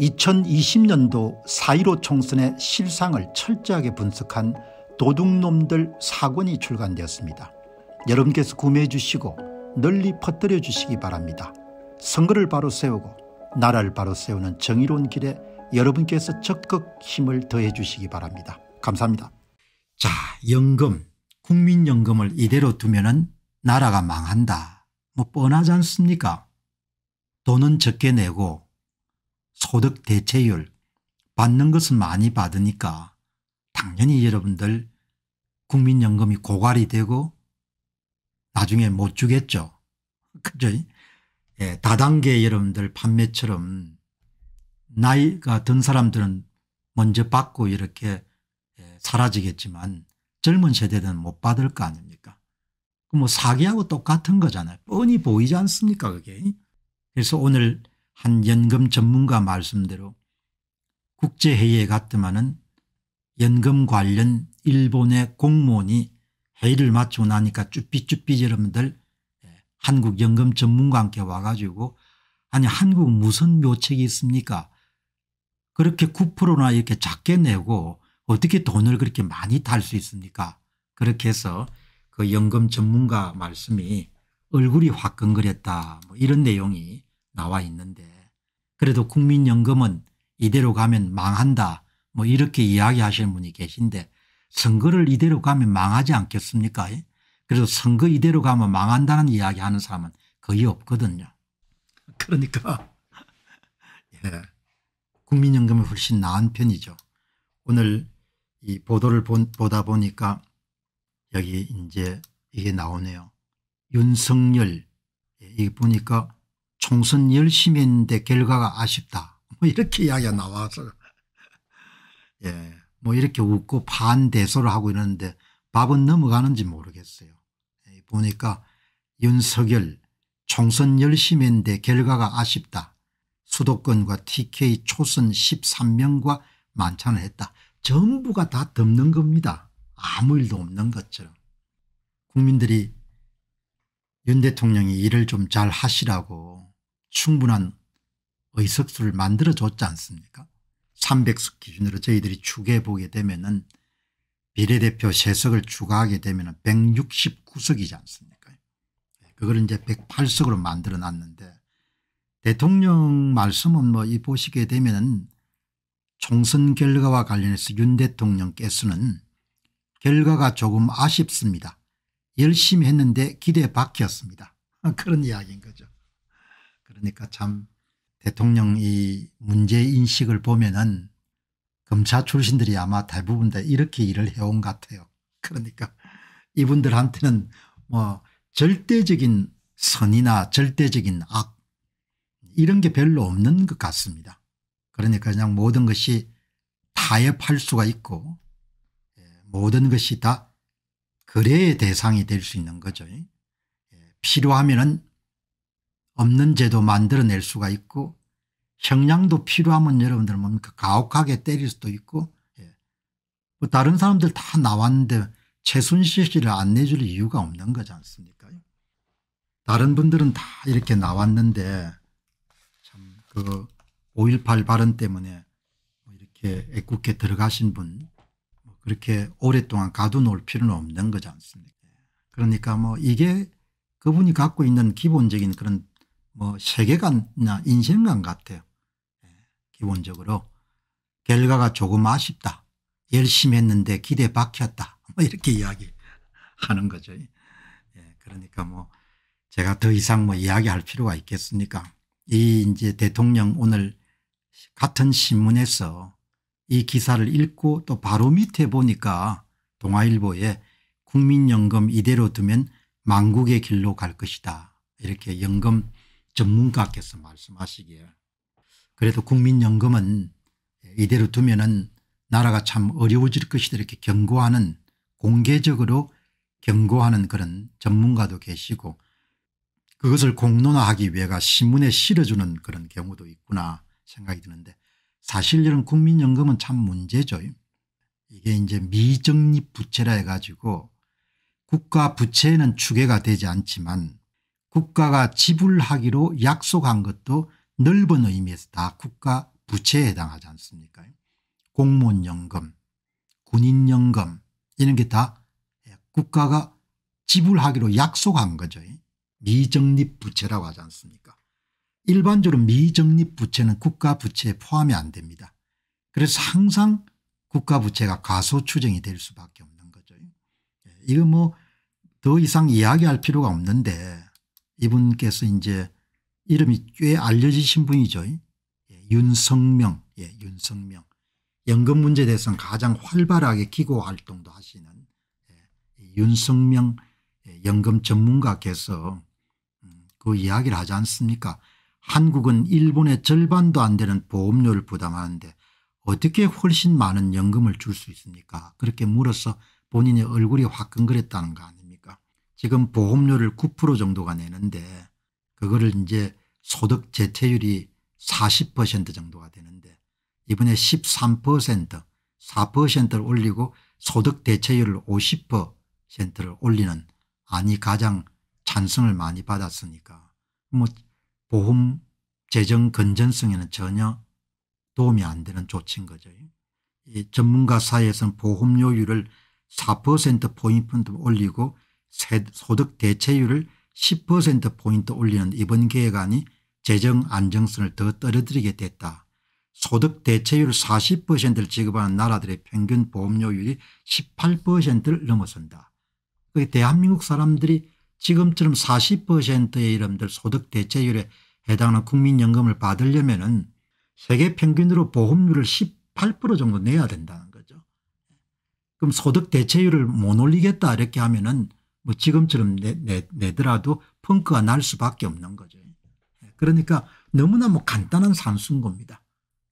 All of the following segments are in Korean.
2020년도 4.15 총선의 실상을 철저하게 분석한 도둑놈들 사권이 출간되었습니다. 여러분께서 구매해 주시고 널리 퍼뜨려 주시기 바랍니다. 선거를 바로 세우고 나라를 바로 세우는 정의로운 길에 여러분께서 적극 힘을 더해 주시기 바랍니다. 감사합니다. 자 연금 국민연금을 이대로 두면 은 나라가 망한다. 뭐 뻔하지 않습니까 돈은 적게 내고 소득 대체율 받는 것은 많이 받으니까 당연히 여러분들 국민연금이 고갈이 되고 나중에 못 주겠죠. 그죠? 예, 다단계 여러분들 판매처럼 나이가 든 사람들은 먼저 받고 이렇게 예, 사라지겠지만 젊은 세대들은 못 받을 거 아닙니까? 그 뭐 사기하고 똑같은 거잖아요. 뻔히 보이지 않습니까 그게. 그래서 오늘 한 연금 전문가 말씀대로 국제회의에 갔더만은 연금 관련 일본의 공무원이 회의를 마치고 나니까 쭈삐쭈삐 여러분들 예, 한국연금 전문가 함께 와가지고 아니 한국 무슨 묘책이 있습니까 그렇게 9%나 이렇게 작게 내고 어떻게 돈을 그렇게 많이 탈 수 있습니까 그렇게 해서 그 연금 전문가 말씀이 얼굴이 화끈거렸다 뭐 이런 내용이 나와 있는데 그래도 국민연금은 이대로 가면 망한다 뭐 이렇게 이야기하시는 분이 계신데 선거를 이대로 가면 망하지 않겠습니까 예? 그래서 선거 이대로 가면 망한다는 이야기하는 사람은 거의 없거든요. 그러니까 예. 국민연금이 훨씬 나은 편이죠. 오늘 이 보도를 본, 보다 보니까 여기 이제 이게 나오네요. 윤석열 예, 이 보니까 총선 열심히 했는데 결과가 아쉽다. 뭐 이렇게 이야기가 나와서 예, 뭐 이렇게 웃고 반대소를 하고 이러는데 밥은 넘어가는지 모르겠어요. 예, 보니까 윤석열 총선 열심히 했는데 결과가 아쉽다. 수도권과 TK 초선 13명과 만찬을 했다. 전부가 다 덮는 겁니다. 아무 일도 없는 것처럼. 국민들이 윤 대통령이 일을 좀 잘 하시라고 충분한 의석수를 만들어줬지 않습니까 300석 기준으로 저희들이 추계해 보게 되면 은 비례대표 세석을 추가하게 되면 은 169석이지 않습니까 예, 그걸 이제 108석으로 만들어 놨는데 대통령 말씀은 뭐 이 보시게 되면 은 총선 결과와 관련해서 윤 대통령께서는 결과가 조금 아쉽습니다. 열심히 했는데 기대에 박혔습니다. 그런 이야기인 거죠. 그러니까 참 대통령 이 문제인식을 보면은 검사 출신들이 아마 대부분 다 이렇게 일을 해온 같아요. 그러니까 이분들한테는 뭐 절대적인 선이나 절대적인 악 이런 게 별로 없는 것 같습니다. 그러니까 그냥 모든 것이 타협할 수가 있고 예, 모든 것이 다 거래의 대상이 될 수 있는 거죠. 예, 필요하면 없는 제도 만들어낼 수가 있고 형량도 필요하면 여러분들 뭡니까 뭐 그 가혹하게 때릴 수도 있고 예. 뭐 다른 사람들 다 나왔는데 최순실 씨를 안 내줄 이유가 없는 거지 않습니까 다른 분들은 다 이렇게 나왔는데 참 그 5.18 발언 때문에 뭐 이렇게 애국게 들어가신 분 뭐 그렇게 오랫동안 가둬놓을 필요는 없는 거지 않습니까 그러니까 뭐 이게 그분이 갖고 있는 기본적인 그런 뭐 세계관이나 인생관 같아요. 예, 기본적으로 결과가 조금 아쉽다. 열심히 했는데 기대 박혔다. 뭐 이렇게 이야기하는 거죠. 예, 예, 그러니까 뭐 제가 더 이상 뭐 이야기할 필요가 있겠습니까? 이 이제 대통령 오늘 같은 신문에서 이 기사를 읽고 또 바로 밑에 보니까 동아일보에 국민연금 이대로 두면 망국의 길로 갈 것이다. 이렇게 연금 전문가께서 말씀하시기에 그래도 국민연금은 이대로 두면은 나라가 참 어려워질 것이다 이렇게 경고하는 공개적으로 경고하는 그런 전문가도 계시고 그것을 공론화하기 위해가 신문에 실어주는 그런 경우도 있구나 생각이 드는데 사실 이런 국민연금은 참 문제죠. 이게 이제 미정립 부채라 해가지고 국가 부채는 추계가 되지 않지만 국가가 지불하기로 약속한 것도 넓은 의미에서 다 국가 부채에 해당하지 않습니까 공무원연금 군인연금 이런 게 다 국가가 지불하기로 약속한 거죠. 미정립 부채라고 하지 않습니까 일반적으로 미정립 부채는 국가 부채에 포함이 안 됩니다. 그래서 항상 국가 부채가 가소 추정이 될 수밖에 없는 거죠. 예, 이거 뭐 더 이상 이야기할 필요가 없는데 이분께서 이제 이름이 꽤 알려지신 분이죠. 예, 윤성명, 예, 윤성명. 연금 문제 대해서는 가장 활발하게 기고 활동도 하시는 예, 윤성명 예, 연금 전문가께서 음, 그 이야기를 하지 않습니까? 한국은 일본의 절반도 안 되는 보험료를 부담하는데 어떻게 훨씬 많은 연금을 줄 수 있습니까? 그렇게 물어서 본인의 얼굴이 화끈거렸다는 거 아닙니까? 지금 보험료를 9% 정도가 내는데 그거를 이제 소득 재체율이40% 정도가 되는데 이번에 13% 4%를 올리고 소득 대체율을 50%를 올리는 안이 가장 찬성을 많이 받았으니까 뭐 보험 재정 건전성에는 전혀 도움이 안 되는 조치인 거죠. 이 전문가 사이에서는 보험료율을 4%포인트 올리고 소득 대체율을 10%포인트 올리는 이번 계획안이 재정 안정성을 더 떨어뜨리게 됐다. 소득 대체율 40%를 지급하는 나라들의 평균 보험료율이 18%를 넘어선다. 그 대한민국 사람들이 지금처럼 40%의 이름들 소득 대체율에 해당하는 국민연금을 받으려면 은 세계 평균으로 보험료를 18% 정도 내야 된다는 거죠. 그럼 소득 대체율을 못 올리겠다 이렇게 하면 은뭐 지금처럼 내, 내, 내더라도 펑크가 날 수밖에 없는 거죠. 예, 그러니까 너무나 뭐 간단한 산수인 겁니다.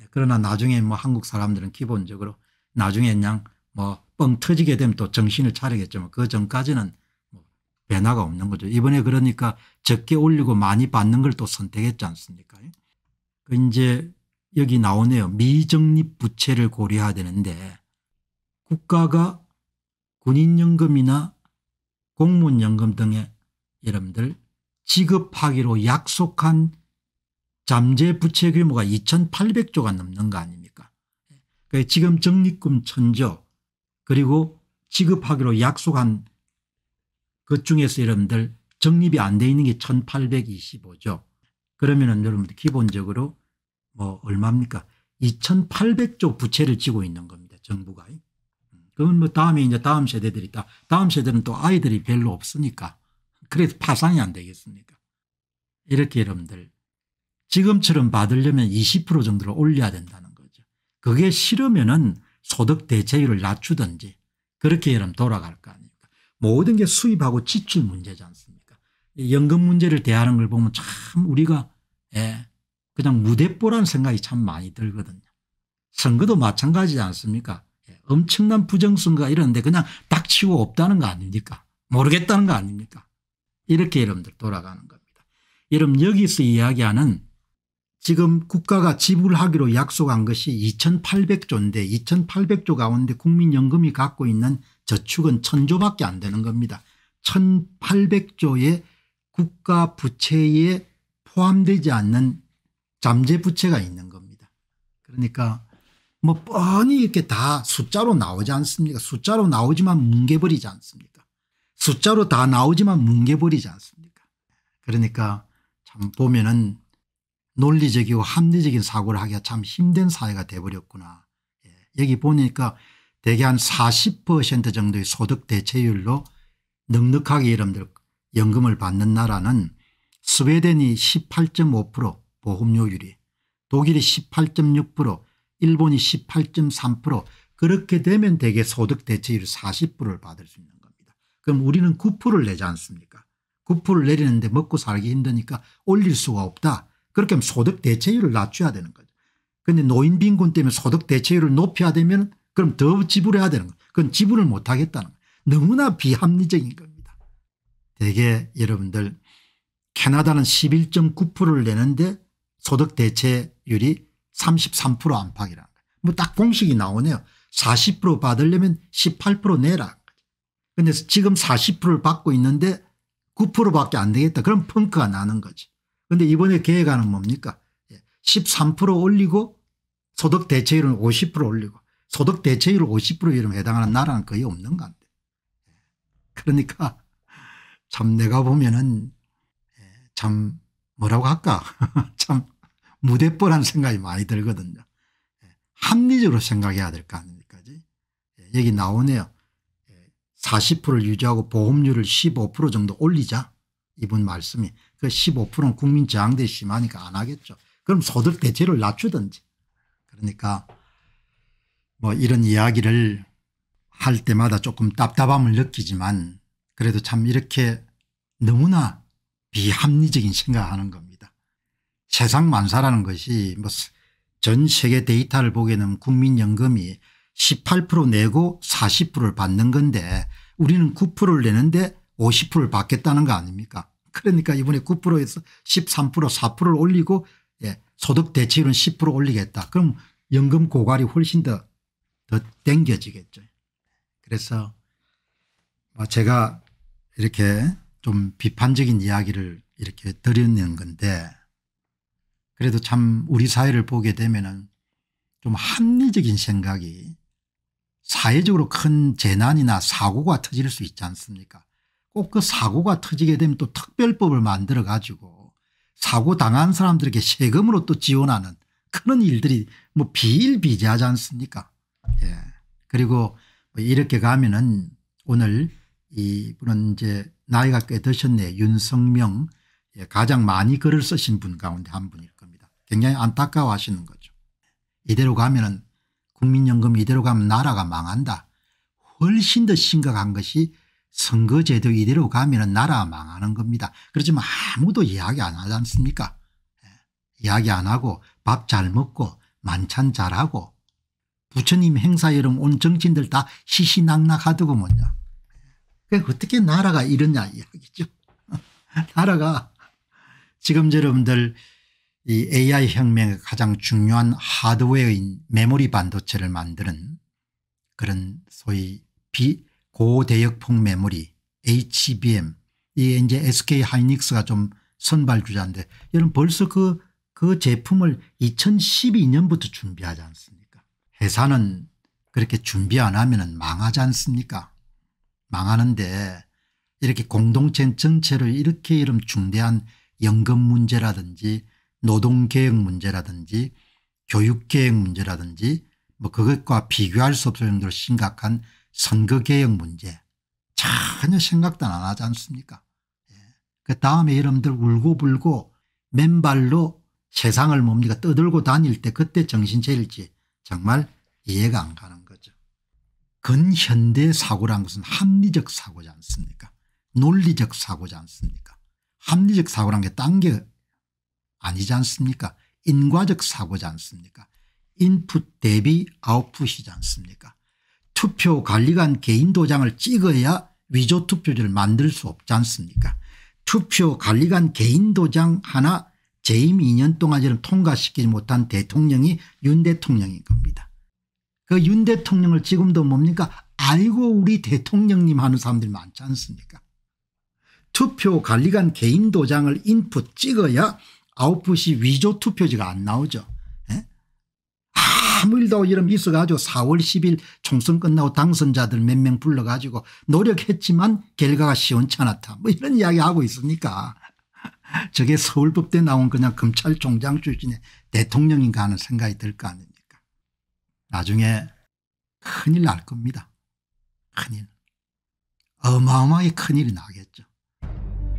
예, 그러나 나중에 뭐 한국 사람들은 기본적으로 나중에 그냥 뭐 뻥 터지게 되면 또 정신을 차리겠지만 그 전까지는 뭐 변화가 없는 거죠. 이번에 그러니까 적게 올리고 많이 받는 걸 또 선택했지 않습니까? 예? 그 이제 여기 나오네요. 미정립 부채를 고려해야 되는데 국가가 군인연금이나 공무원연금 등에 여러분들 지급하기로 약속한 잠재 부채 규모가 2800조가 넘는 거 아닙니까 예. 지금 적립금 천조 그리고 지급하기로 약속한 그 중에서 여러분들 적립이 안 돼 있는 게 1825죠. 그러면 은 여러분들 기본적으로 뭐 얼마입니까 2800조 부채를 지고 있는 겁니다. 정부가. 그건 뭐 다음에 이제 다음 세대들이 다 다음 세대는 또 아이들이 별로 없으니까 그래서 파산이 안 되겠습니까 이렇게 여러분들 지금처럼 받으려면 20% 정도를 올려야 된다는 거죠. 그게 싫으면은 소득 대체율을 낮추든지 그렇게 여러분 돌아갈 거 아닙니까 모든 게 수입하고 지출 문제지 않습니까 연금 문제를 대하는 걸 보면 참 우리가 예, 그냥 무대뽀라는 생각이 참 많이 들거든요. 선거도 마찬가지지 않습니까 엄청난 부정성과이런데 그냥 닥치고 없다는 거 아닙니까 모르겠다는 거 아닙니까 이렇게 여러분들 돌아가는 겁니다. 여러분 여기서 이야기하는 지금 국가가 지불하기로 약속한 것이 2800조인데 2800조 가운데 국민연금이 갖고 있는 저축은 1000조밖에 안 되는 겁니다. 1800조의 국가 부채에 포함되지 않는 잠재 부채가 있는 겁니다. 그러니까 뭐 뻔히 이렇게 다 숫자로 나오지 않습니까 숫자로 나오지만 뭉개버리지 않습니까 숫자로 다 나오지만 뭉개버리지 않습니까 그러니까 참 보면은 논리적이고 합리적인 사고를 하기가 참 힘든 사회가 돼버렸구나 예. 여기 보니까 대개 한 40% 정도의 소득 대체율로 넉넉하게 여러분들 연금을 받는 나라는 스웨덴이 18.5% 보험료율이 독일이 18.6% 일본이 18.3% 그렇게 되면 대개 소득 대체율 40%를 받을 수 있는 겁니다. 그럼 우리는 9%를 내지 않습니까 9%를 내리는데 먹고 살기 힘드니까 올릴 수가 없다. 그렇게 하면 소득 대체율을 낮춰야 되는 거죠. 그런데 노인 빈곤 때문에 소득 대체율을 높여야 되면 그럼 더 지불해야 되는 거예요. 그건 지불을 못하겠다는 거예요. 너무나 비합리적인 겁니다. 대개 여러분들 캐나다는 11.9%를 내는데 소득 대체율이 33% 안팎이라는 거예요. 뭐딱 공식이 나오네요. 40% 받으려면 18% 내라. 근데 지금 40%를 받고 있는데 9%밖에 안 되겠다. 그럼 펑크가 나는 거지. 근데 이번에 계획안은 뭡니까? 13% 예, 올리고 소득 대체율은 50% 올리고 소득 대체율 50%이름 해당하는 나라는 거의 없는 건데. 예, 그러니까 참 내가 보면은 예, 참 뭐라고 할까? 참 무대뻔한 생각이 많이 들거든요. 예, 합리적으로 생각해야 될 거아닙니까 여기 예, 나오네요. 40%를 예, 유지하고 보험료를 15% 정도 올리자 이분 말씀이 그 15%는 국민 저항대 심하니까 안 하겠죠. 그럼 소득 대체를 낮추든지 그러니까 뭐 이런 이야기를 할 때마다 조금 답답함을 느끼지만 그래도 참 이렇게 너무나 비합리적인 생각하는 겁니다. 세상 만사라는 것이 뭐전 세계 데이터를 보게 는 국민연금이 18% 내고 40%를 받는 건데 우리는 9%를 내는데 50%를 받겠다는 거 아닙니까 그러니까 이번에 9%에서 13% 4%를 올리고 예, 소득 대체율은 10% 올리겠다. 그럼 연금 고갈이 훨씬 더, 더 땡겨지겠죠. 그래서 뭐 제가 이렇게 좀 비판적인 이야기를 이렇게 드리는 건데 그래도 참 우리 사회를 보게 되면 은좀 합리적인 생각이 사회적으로 큰 재난이나 사고가 터질 수 있지 않습니까 꼭 그 사고가 터지게 되면 또 특별법을 만들어 가지고 사고 당한 사람들에게 세금으로 또 지원하는 그런 일들이 뭐 비일비재하지 않습니까 예. 그리고 뭐 이렇게 가면은 오늘 이분은 이제 나이가 꽤 드셨네 윤성명 예, 가장 많이 글을 쓰신 분 가운데 한 분일 굉장히 안타까워하시는 거죠. 이대로 가면 은 국민연금 이대로 가면 나라가 망한다. 훨씬 더 심각한 것이 선거제도 이대로 가면 나라 망하는 겁니다. 그렇지만 아무도 이야기 안 하지 않습니까 예. 이야기 안 하고 밥 잘 먹고 만찬 잘하고 부처님 행사 이런 온 정치인들 다 시시낙낙하더구먼요. 어떻게 나라가 이러냐 이야기죠. 나라가 지금 여러분들 이 AI 혁명의 가장 중요한 하드웨어인 메모리 반도체를 만드는 그런 소위 고대역폭 메모리 HBM 이게 이제 SK 하이닉스가 좀 선발주자인데 여러분 벌써 그, 그 제품을 2012년부터 준비하지 않습니까 회사는 그렇게 준비 안 하면 망하지 않습니까 망하는데 이렇게 공동체 전체를 이렇게 이런 중대한 연금 문제라든지 노동계획 문제라든지 교육계획 문제라든지 뭐 그것과 비교할 수 없을 정도로 심각한 선거개혁 문제 전혀 생각도 안 하지 않습니까 예. 그 다음에 여러분들 울고불고 맨발로 세상을 뭡니까 떠들고 다닐 때 그때 정신차릴지 정말 이해가 안 가는 거죠. 근현대 사고란 것은 합리적 사고지 않습니까 논리적 사고지 않습니까 합리적 사고란 게딴게 아니지 않습니까 인과적 사고지 않습니까 인풋 대비 아웃풋이지 않습니까 투표 관리관 개인 도장을 찍어야 위조 투표지를 만들 수 없지 않습니까 투표 관리관 개인 도장 하나 재임 2년 동안 지금 통과시키지 못한 대통령이 윤 대통령인 겁니다. 그 윤 대통령을 지금도 뭡니까 알고 우리 대통령님 하는 사람들이 많지 않습니까 투표 관리관 개인 도장을 인풋 찍어야 아웃풋이 위조 투표지가 안 나오죠. 에? 예? 아무 일도 이름 있어가지고 4월 10일 총선 끝나고 당선자들 몇 명 불러가지고 노력했지만 결과가 시원찮았다. 뭐 이런 이야기하고 있으니까 저게 서울법대 나온 그냥 검찰총장 출신의 대통령인가 하는 생각이 들 거 아닙니까. 나중에 큰일 날 겁니다. 큰일. 어마어마하게 큰일이 나겠죠.